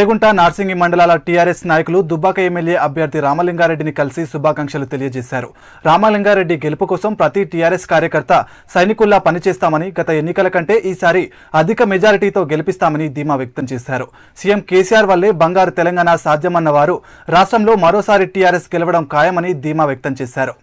పెగుంట నార్సింగి మండలాల టీఆర్ఎస్ నాయకులు దుబ్బాక ఎమ్మెల్యే అభ్యర్థి రామలింగారెడ్డిని కలిసి శుభాకాంక్షలు తెలియజేశారు రామలింగారెడ్డి గెలుపు కోసం ప్రతి టీఆర్ఎస్ కార్యకర్త సైనికుల్లా పనిచేస్తామని గత ఎన్నికల కంటే ఈసారి అధిక మెజారిటీతో గెలిపిస్తామని ధీమా వ్యక్తం చేశారు సీఎం కేసీఆర్ వల్లే బంగారు తెలంగాణ సాధ్యమన్న వారు రాష్ట్రంలో మరోసారి టీఆర్ఎస్ గెలవడం ఖాయమని ధీమా వ్యక్తం చేశారు